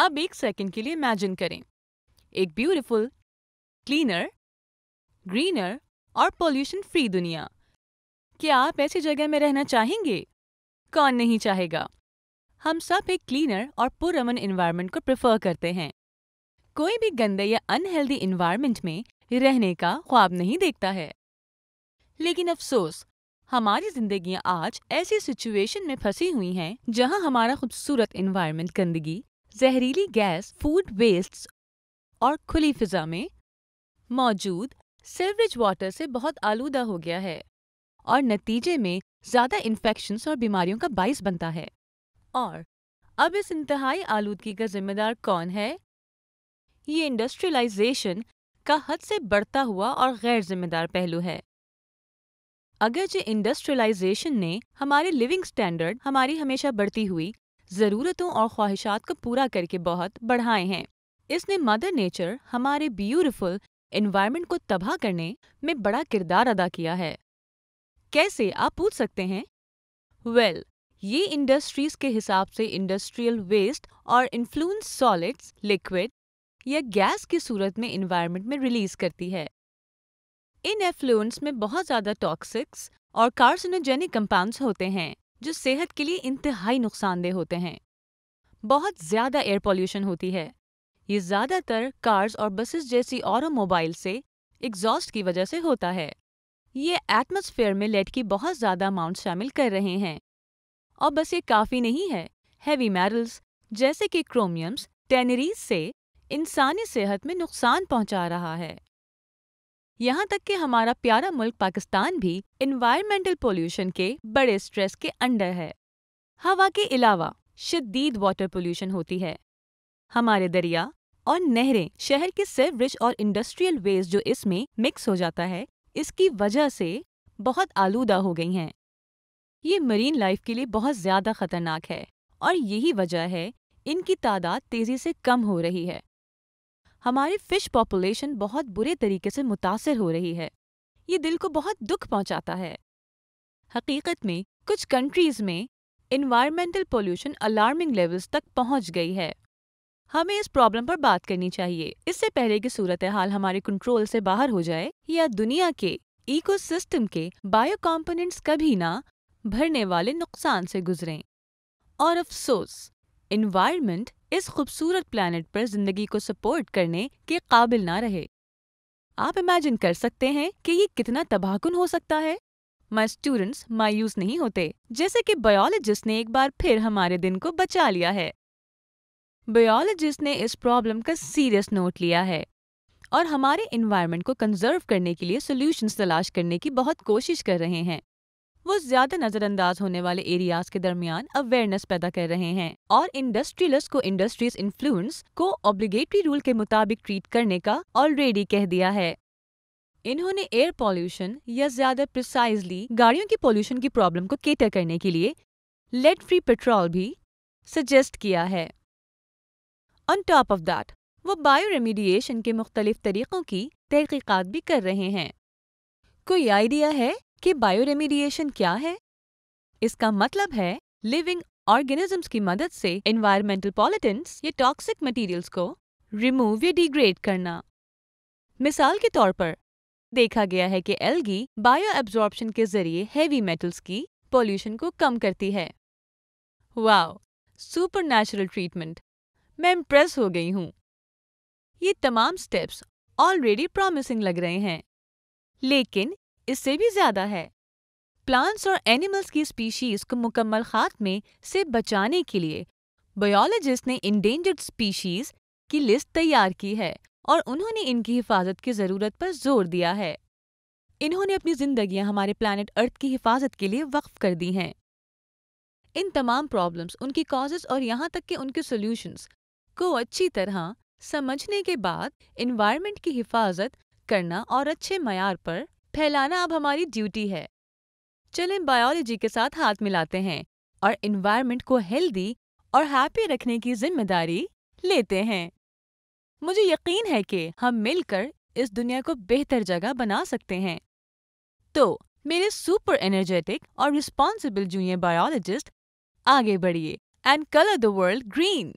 अब एक सेकंड के लिए इमेजिन करें एक ब्यूटीफुल क्लीनर ग्रीनर और पोल्यूशन फ्री दुनिया क्या आप ऐसी जगह में रहना चाहेंगे कौन नहीं चाहेगा हम सब एक क्लीनर और पुरमन इन्वायरमेंट को प्रेफर करते हैं कोई भी गंदे या अनहेल्दी इन्वायरमेंट में रहने का ख्वाब नहीं देखता है लेकिन अफसोस हमारी जिंदगियां आज ऐसी सिचुएशन में फंसी हुई हैं जहां हमारा खूबसूरत इन्वायरमेंट गंदगी जहरीली गैस फूड वेस्ट्स और खुली फिजा में मौजूद सिवरेज वाटर से बहुत आलूदा हो गया है और नतीजे में ज़्यादा इन्फेक्शन और बीमारियों का बाइस बनता है और अब इस इंतहाई आलूदगी का जिम्मेदार कौन है ये इंडस्ट्रियलाइजेशन का हद से बढ़ता हुआ और गैर जिम्मेदार पहलू है अगर जो इंडस्ट्रियलाइजेशन ने हमारे लिविंग स्टैंडर्ड हमारी हमेशा बढ़ती हुई ज़रूरतों और ख्वाहिशात को पूरा करके बहुत बढ़ाए हैं इसने मदर नेचर हमारे ब्यूटिफुल एनवायरनमेंट को तबाह करने में बड़ा किरदार अदा किया है कैसे आप पूछ सकते हैं वेल well, ये इंडस्ट्रीज के हिसाब से इंडस्ट्रियल वेस्ट और इन्फ्लुएंस सॉलिड्स लिक्विड या गैस की सूरत में इन्वायरमेंट में रिलीज करती है इन एफ्लुएंस में बहुत ज़्यादा टॉक्सिक्स और कार्सिनोजेनिक कंपाउंड्स होते हैं जो सेहत के लिए इंतहाई नुकसानदेह होते हैं बहुत ज़्यादा एयर पॉल्यूशन होती है ये ज़्यादातर कार्स और बसेस जैसी ऑटोमोबाइल से एग्जॉस्ट की वजह से होता है ये एटमॉस्फेयर में लेड की बहुत ज़्यादा अमाउंट शामिल कर रहे हैं और बस ये काफ़ी नहीं है हैवी मैरल्स जैसे कि क्रोमियम्स टेनरीज से इंसानी सेहत में नुकसान पहुंचा रहा है यहाँ तक कि हमारा प्यारा मुल्क पाकिस्तान भी इन्वायरमेंटल पोल्यूशन के बड़े स्ट्रेस के अंडर है हवा के अलावा शदीद वाटर पोल्यूशन होती है हमारे दरिया और नहरें शहर के सेवरेज और इंडस्ट्रियल वेस्ट जो इसमें मिक्स हो जाता है इसकी वजह से बहुत आलूदा हो गई हैं ये मरीन लाइफ के लिए बहुत ज़्यादा खतरनाक है और यही वजह है इनकी तादाद तेज़ी से कम हो रही है हमारी फिश पॉपुलेशन बहुत बुरे तरीके से मुतासर हो रही है ये दिल को बहुत दुख पहुंचाता है हकीकत में कुछ कंट्रीज में इन्वायरमेंटल पोल्यूशन अलार्मिंग लेवल्स तक पहुंच गई है हमें इस प्रॉब्लम पर बात करनी चाहिए इससे पहले कि सूरत हाल हमारे कंट्रोल से बाहर हो जाए या दुनिया के इकोसिस्टम के बायो कॉम्पोनेंट्स कभी ना भरने वाले नुकसान से गुजरें और अफसोस इन्वायरमेंट इस खूबसूरत प्लानट पर जिंदगी को सपोर्ट करने के काबिल ना रहे आप इमेजिन कर सकते हैं कि ये कितना तबाहकुन हो सकता है माई स्टूडेंट्स मायूस नहीं होते जैसे कि बायोलॉजिस्ट ने एक बार फिर हमारे दिन को बचा लिया है बायोलॉजिस्ट ने इस प्रॉब्लम का सीरियस नोट लिया है और हमारे इन्वायरमेंट को कंजर्व करने के लिए सोल्यूशंस तलाश करने की बहुत कोशिश कर रहे हैं वो ज्यादा नजरअंदाज होने वाले एरियाज के दरमियान अवेयरनेस पैदा कर रहे हैं और इंडस्ट्रियलिस्ट को इंडस्ट्रीज इन्फ्लुएंस को ऑब्लिगेटरी रूल के मुताबिक ट्रीट करने का ऑलरेडी कह दिया है इन्होंने एयर पॉल्यूशन या ज्यादा प्रिसाइजली गाड़ियों की पॉल्यूशन की प्रॉब्लम को केटर करने के लिए लेड फ्री पेट्रोल भी सजेस्ट किया है ऑन टॉप ऑफ दैट वो बायो रेमिडिएशन के मुख्तलिफ तरीक़ों की तहकीक़ात भी कर रहे हैं कोई आइडिया है कि बायोरेमिडिएशन क्या है इसका मतलब है लिविंग ऑर्गेनिजम्स की मदद से एनवायरमेंटल पॉलिटेंट्स या टॉक्सिक मटेरियल्स को रिमूव या डिग्रेड करना मिसाल के तौर पर देखा गया है कि एल्गी बायो एब्जॉर्प्शन के जरिए हैवी मेटल्स की पॉल्यूशन को कम करती है वाओ सुपर नेचुरल ट्रीटमेंट मैं इम्प्रेस हो गई हूँ ये तमाम स्टेप्स ऑलरेडी प्रॉमिसिंग लग रहे हैं लेकिन इससे भी ज्यादा है प्लांट्स और एनिमल्स की स्पीशीज को मुकम्मल खात्मे से बचाने के लिए बायोलॉजिस्ट ने इंडेंजर्ड स्पीशीज की लिस्ट तैयार की है और उन्होंने इनकी हिफाजत की ज़रूरत पर जोर दिया है इन्होंने अपनी जिंदगियां हमारे प्लानट अर्थ की हिफाजत के लिए वक्फ कर दी हैं इन तमाम प्रॉब्लम्स उनकी कॉजेज और यहाँ तक कि उनके सॉल्यूशंस को अच्छी तरह समझने के बाद इन्वायरमेंट की हिफाजत करना और अच्छे मैार पर फैलाना अब हमारी ड्यूटी है चलें बायोलॉजी के साथ हाथ मिलाते हैं और इन्वायरमेंट को हेल्दी और हैप्पी रखने की जिम्मेदारी लेते हैं मुझे यकीन है कि हम मिलकर इस दुनिया को बेहतर जगह बना सकते हैं तो मेरे सुपर एनर्जेटिक और रिस्पॉन्सिबल जूनियर बायोलॉजिस्ट आगे बढ़िए and colour the world green